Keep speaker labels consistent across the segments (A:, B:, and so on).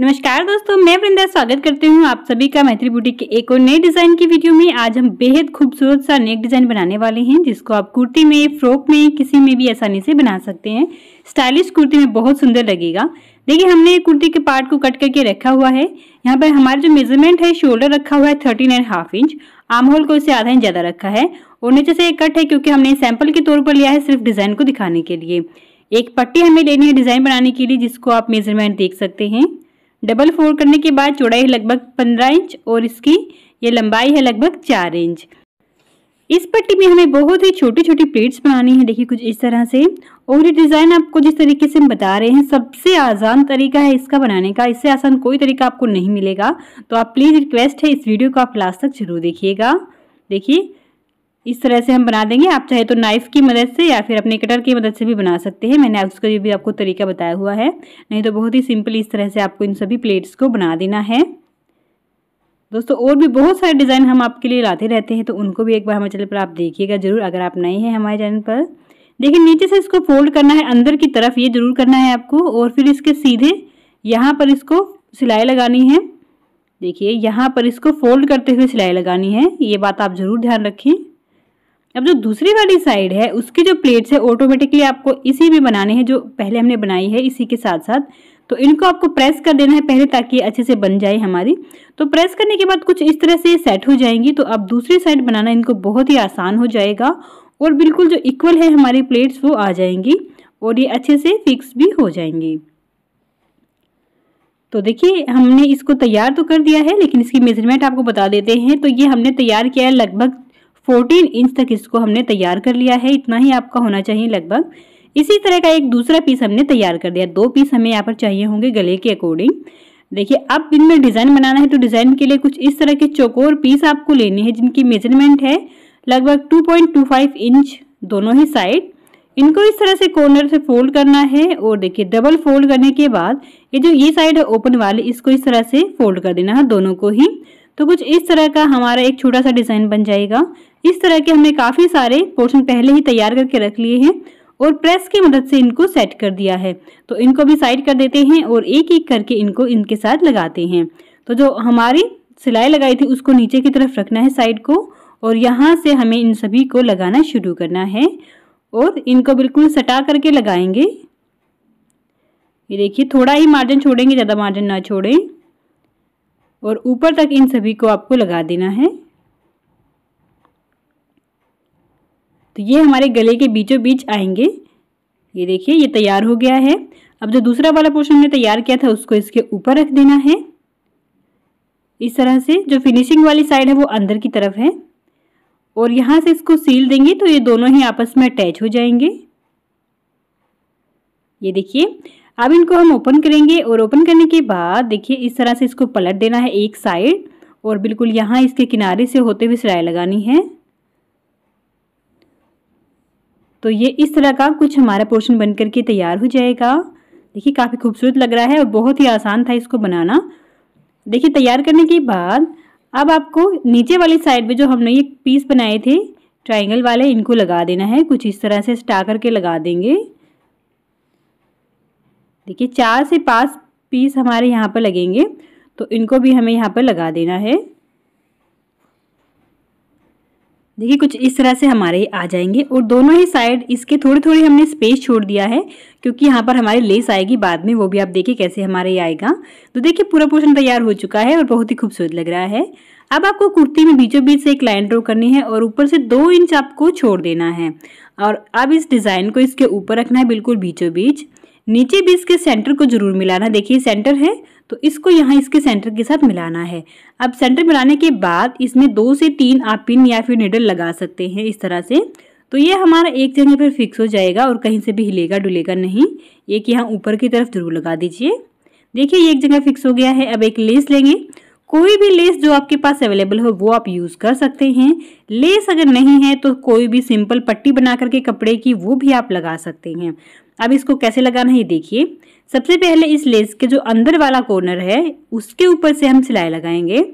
A: नमस्कार दोस्तों मैं वृंदा स्वागत करती हूँ आप सभी का मैत्री बुटीक के एक और नए डिज़ाइन की वीडियो में आज हम बेहद खूबसूरत सा नेक डिज़ाइन बनाने वाले हैं जिसको आप कुर्ती में फ्रॉक में किसी में भी आसानी से बना सकते हैं स्टाइलिश कुर्ती में बहुत सुंदर लगेगा देखिए हमने कुर्ती के पार्ट को कट करके रखा हुआ है यहाँ पर हमारा जो मेजरमेंट है शोल्डर रखा हुआ है thirteen and half inch armhole को इससे आधा इंच ज़्यादा रखा है और नीचे से एक कट है क्योंकि हमने सैंपल के तौर पर लिया है सिर्फ डिज़ाइन को दिखाने के लिए एक पट्टी हमें लेनी है डिज़ाइन बनाने के लिए जिसको आप मेजरमेंट देख सकते हैं डबल फोल्ड करने के बाद चौड़ाई है लगभग पंद्रह इंच और इसकी ये लंबाई है लगभग चार इंच इस पट्टी में हमें बहुत ही छोटी छोटी प्लेट्स बनानी है देखिए कुछ इस तरह से और ये डिज़ाइन आपको जिस तरीके से हम बता रहे हैं सबसे आसान तरीका है इसका बनाने का इससे आसान कोई तरीका आपको नहीं मिलेगा तो आप प्लीज़ रिक्वेस्ट है इस वीडियो को आप लास्ट तक जरूर देखिएगा देखिए इस तरह से हम बना देंगे आप चाहे तो नाइफ़ की मदद से या फिर अपने कटर की मदद से भी बना सकते हैं मैंने उसका भी आपको तरीका बताया हुआ है नहीं तो बहुत ही सिंपल इस तरह से आपको इन सभी प्लेट्स को बना देना है दोस्तों और भी बहुत सारे डिज़ाइन हम आपके लिए लाते रहते हैं तो उनको भी एक बार हमारे चैनल पर आप देखिएगा जरूर अगर आप नए हैं हमारे चैनल पर देखिए नीचे से इसको फोल्ड करना है अंदर की तरफ ये जरूर करना है आपको और फिर इसके सीधे यहाँ पर इसको सिलाई लगानी है देखिए यहाँ पर इसको फोल्ड करते हुए सिलाई लगानी है ये बात आप ज़रूर ध्यान रखें अब जो दूसरी वाली साइड है उसकी जो प्लेट्स है ऑटोमेटिकली आपको इसी भी बनाने हैं जो पहले हमने बनाई है इसी के साथ साथ तो इनको आपको प्रेस कर देना है पहले ताकि अच्छे से बन जाए हमारी तो प्रेस करने के बाद कुछ इस तरह से सेट हो जाएंगी तो अब दूसरी साइड बनाना इनको बहुत ही आसान हो जाएगा और बिल्कुल जो इक्वल है हमारी प्लेट्स वो आ जाएंगी और ये अच्छे से फिक्स भी हो जाएंगी तो देखिए हमने इसको तैयार तो कर दिया है लेकिन इसकी मेज़रमेंट आपको बता देते हैं तो ये हमने तैयार किया है लगभग 14 इंच तक इसको हमने तैयार कर लिया है इतना ही आपका होना चाहिए लगभग इसी तरह का एक दूसरा पीस हमने तैयार कर दिया दो पीस हमें यहाँ पर चाहिए होंगे गले के अकॉर्डिंग देखिए अब इनमें डिज़ाइन बनाना है तो डिज़ाइन के लिए कुछ इस तरह के चौकोर पीस आपको लेने हैं जिनकी मेजरमेंट है लगभग 2.25 इंच दोनों ही साइड इनको इस तरह से कॉर्नर से फोल्ड करना है और देखिए डबल फोल्ड करने के बाद ये जो ये साइड है ओपन वाले इसको इस तरह से फोल्ड कर देना है दोनों को ही तो कुछ इस तरह का हमारा एक छोटा सा डिज़ाइन बन जाएगा इस तरह के हमने काफ़ी सारे पोर्शन पहले ही तैयार करके रख लिए हैं और प्रेस की मदद से इनको सेट कर दिया है तो इनको भी साइड कर देते हैं और एक एक करके इनको इनके साथ लगाते हैं तो जो हमारी सिलाई लगाई थी उसको नीचे की तरफ रखना है साइड को और यहाँ से हमें इन सभी को लगाना शुरू करना है और इनको बिल्कुल सटा करके लगाएंगे ये देखिए थोड़ा ही मार्जिन छोड़ेंगे ज़्यादा मार्जिन ना छोड़ें और ऊपर तक इन सभी को आपको लगा देना है तो ये हमारे गले के बीचों बीच आएंगे ये देखिए ये तैयार हो गया है अब जो दूसरा वाला पोर्शन हमने तैयार किया था उसको इसके ऊपर रख देना है इस तरह से जो फिनिशिंग वाली साइड है वो अंदर की तरफ है और यहाँ से इसको सील देंगे तो ये दोनों ही आपस में अटैच हो जाएंगे ये देखिए अब इनको हम ओपन करेंगे और ओपन करने के बाद देखिए इस तरह से इसको पलट देना है एक साइड और बिल्कुल यहाँ इसके किनारे से होते हुए सिलाई लगानी है तो ये इस तरह का कुछ हमारा पोर्शन बन करके तैयार हो जाएगा देखिए काफ़ी खूबसूरत लग रहा है और बहुत ही आसान था इसको बनाना देखिए तैयार करने के बाद अब आपको नीचे वाली साइड में जो हमने ये पीस बनाए थे ट्राइंगल वाले इनको लगा देना है कुछ इस तरह से स्टा करके लगा देंगे देखिए चार से पाँच पीस हमारे यहाँ पर लगेंगे तो इनको भी हमें यहाँ पर लगा देना है देखिए कुछ इस तरह से हमारे आ जाएंगे और दोनों ही साइड इसके थोड़ी थोड़ी हमने स्पेस छोड़ दिया है क्योंकि यहाँ पर हमारी लेस आएगी बाद में वो भी आप देखिए कैसे हमारे ही आएगा तो देखिए पूरा पोर्शन तैयार हो चुका है और बहुत ही खूबसूरत लग रहा है अब आपको कुर्ती में बीचों बीच से एक लाइन ड्रॉ करनी है और ऊपर से दो इंच आपको छोड़ देना है और अब इस डिज़ाइन को इसके ऊपर रखना है बिल्कुल बीचों बीच नीचे भी इसके सेंटर को जरूर मिलाना देखिए सेंटर है तो इसको यहाँ इसके सेंटर के साथ मिलाना है अब सेंटर मिलाने के बाद इसमें दो से तीन आप पिन या फिर निडल लगा सकते हैं इस तरह से तो ये हमारा एक जगह पर फिक्स हो जाएगा और कहीं से भी हिलेगा डुलेगा नहीं एक यहाँ ऊपर की तरफ जरूर लगा दीजिए देखिए एक जगह फिक्स हो गया है अब एक लेस लेंगे कोई भी लेस जो आपके पास अवेलेबल हो वो आप यूज़ कर सकते हैं लेस अगर नहीं है तो कोई भी सिंपल पट्टी बना करके कपड़े की वो भी आप लगा सकते हैं अब इसको कैसे लगाना है देखिए सबसे पहले इस लेस के जो अंदर वाला कॉर्नर है उसके ऊपर से हम सिलाई लगाएंगे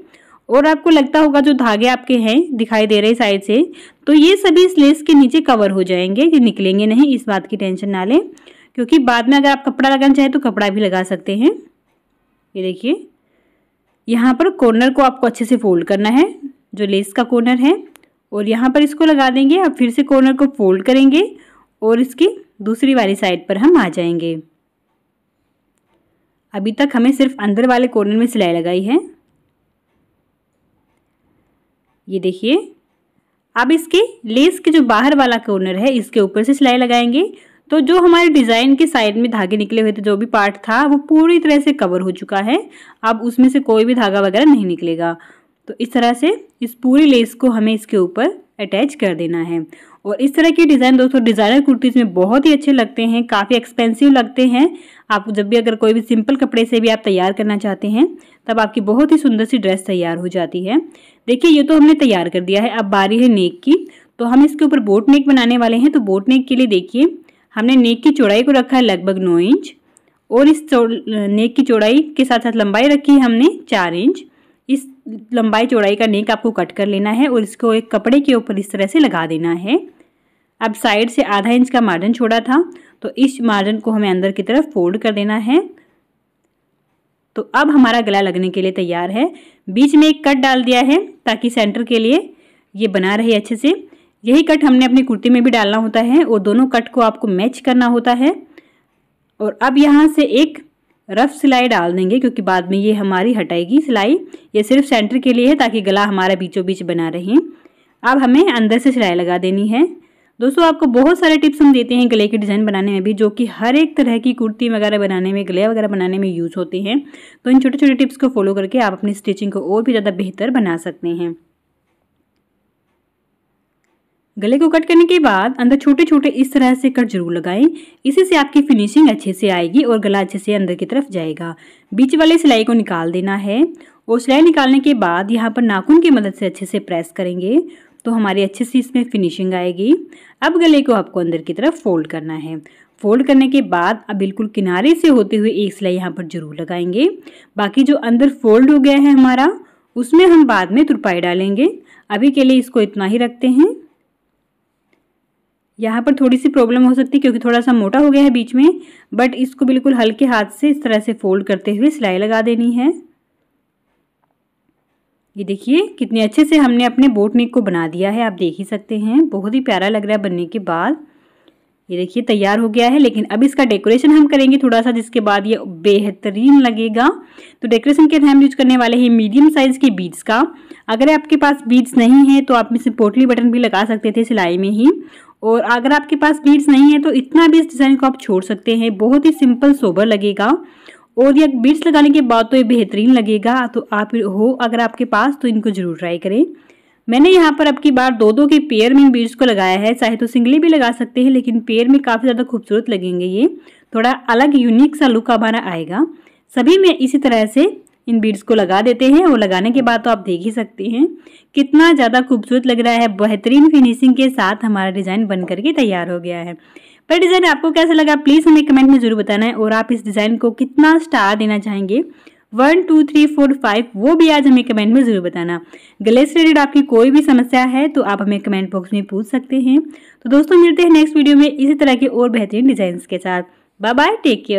A: और आपको लगता होगा जो धागे आपके हैं दिखाई दे रहे साइड से तो ये सभी इस लेस के नीचे कवर हो जाएंगे ये निकलेंगे नहीं इस बात की टेंशन ना लें क्योंकि बाद में अगर आप कपड़ा लगाना चाहें तो कपड़ा भी लगा सकते हैं ये देखिए यहाँ पर कॉर्नर को आपको अच्छे से फोल्ड करना है जो लेस का कॉर्नर है और यहाँ पर इसको लगा देंगे अब फिर से कॉर्नर को फोल्ड करेंगे और इसकी दूसरी वाली साइड पर हम आ जाएंगे अभी तक हमें सिर्फ अंदर वाले कॉर्नर में सिलाई लगाई है ये देखिए अब इसके लेस के जो बाहर वाला कॉर्नर है इसके ऊपर से सिलाई लगाएंगे तो जो हमारे डिज़ाइन के साइड में धागे निकले हुए थे जो भी पार्ट था वो पूरी तरह से कवर हो चुका है अब उसमें से कोई भी धागा वगैरह नहीं निकलेगा तो इस तरह से इस पूरी लेस को हमें इसके ऊपर अटैच कर देना है और इस तरह के डिज़ाइन दोस्तों डिज़ाइनर कुर्तीज़ में बहुत ही अच्छे लगते हैं काफ़ी एक्सपेंसिव लगते हैं आप जब भी अगर कोई भी सिंपल कपड़े से भी आप तैयार करना चाहते हैं तब आपकी बहुत ही सुंदर सी ड्रेस तैयार हो जाती है देखिए ये तो हमने तैयार कर दिया है अब बारी है नेक की तो हम इसके ऊपर बोट नेक बनाने वाले हैं तो बोट नेक के लिए देखिए हमने नेक की चौड़ाई को रखा है लगभग नौ इंच और इस नेक की चौड़ाई के साथ साथ लंबाई रखी है हमने चार इंच इस लंबाई चौड़ाई का नेक आपको कट कर लेना है और इसको एक कपड़े के ऊपर इस तरह से लगा देना है अब साइड से आधा इंच का मार्जिन छोड़ा था तो इस मार्जिन को हमें अंदर की तरफ फोल्ड कर देना है तो अब हमारा गला लगने के लिए तैयार है बीच में एक कट डाल दिया है ताकि सेंटर के लिए ये बना रहे अच्छे से यही कट हमने अपनी कुर्ती में भी डालना होता है और दोनों कट को आपको मैच करना होता है और अब यहाँ से एक रफ सिलाई डाल देंगे क्योंकि बाद में ये हमारी हटाएगी सिलाई ये सिर्फ सेंटर के लिए है ताकि गला हमारा बीचों बीच बना रहे अब हमें अंदर से सिलाई लगा देनी है दोस्तों आपको बहुत सारे टिप्स हम देते हैं गले के डिज़ाइन बनाने में भी जो कि हर एक तरह की कुर्ती वगैरह बनाने में गले वगैरह बनाने में यूज़ होते हैं तो इन छोटे छोटे टिप्स को फॉलो करके आप अपनी स्टिचिंग को और भी ज़्यादा बेहतर बना सकते हैं गले को कट करने के बाद अंदर छोटे छोटे इस तरह से कट जरूर लगाएं इसी से आपकी फिनिशिंग अच्छे से आएगी और गला अच्छे से अंदर की तरफ जाएगा बीच वाले सिलाई को निकाल देना है और सिलाई निकालने के बाद यहाँ पर नाखून की मदद से अच्छे से प्रेस करेंगे तो हमारी अच्छे से इसमें फिनिशिंग आएगी अब गले को आपको अंदर की तरफ फोल्ड करना है फोल्ड करने के बाद अब बिल्कुल किनारे से होते हुए एक सिलाई यहाँ पर जरूर लगाएंगे बाकी जो अंदर फोल्ड हो गया है हमारा उसमें हम बाद में तुरपाई डालेंगे अभी के लिए इसको इतना ही रखते हैं यहाँ पर थोड़ी सी प्रॉब्लम हो सकती है क्योंकि थोड़ा सा मोटा हो गया है बीच में बट इसको बिल्कुल हल्के हाथ से इस तरह से फोल्ड करते हुए सिलाई लगा देनी है ये देखिए कितने अच्छे से हमने अपने बोट नेक को बना दिया है आप देख ही सकते हैं बहुत ही प्यारा लग रहा है बनने के बाद ये देखिए तैयार हो गया है लेकिन अब इसका डेकोरेशन हम करेंगे थोड़ा सा जिसके बाद ये बेहतरीन लगेगा तो डेकोरेशन के हम यूज करने वाले हैं मीडियम साइज़ के बीड्स का अगर आपके पास बीड्स नहीं है तो आप इसमें पोटली बटन भी लगा सकते थे सिलाई में ही और अगर आपके पास बीड्स नहीं है तो इतना भी इस डिज़ाइन को आप छोड़ सकते हैं बहुत ही सिंपल सोबर लगेगा और ये बीड्स लगाने के बाद तो ये बेहतरीन लगेगा तो आप हो अगर आपके पास तो इनको ज़रूर ट्राई करें मैंने यहाँ पर अब की बार दो दो के पेयर में बीड्स को लगाया है चाहे तो सिंगली भी लगा सकते हैं लेकिन पेयर में काफ़ी ज़्यादा खूबसूरत लगेंगे ये थोड़ा अलग यूनिक सा लुक हमारा आएगा सभी में इसी तरह से इन बीड्स को लगा देते हैं और लगाने के बाद तो आप देख ही सकते हैं कितना ज़्यादा खूबसूरत लग रहा है बेहतरीन फिनिशिंग के साथ हमारा डिज़ाइन बन करके तैयार हो गया है पर डिज़ाइन आपको कैसा लगा प्लीज़ हमें कमेंट में ज़रूर बताना है और आप इस डिज़ाइन को कितना स्टार देना चाहेंगे one two three four five वो भी आज हमें कमेंट में ज़रूर बताना गले से रिलेटेड आपकी कोई भी समस्या है तो आप हमें कमेंट बॉक्स में पूछ सकते हैं तो दोस्तों मिलते हैं नेक्स्ट वीडियो में इसी तरह के और बेहतरीन डिजाइन के साथ बाय बाय टेक केयर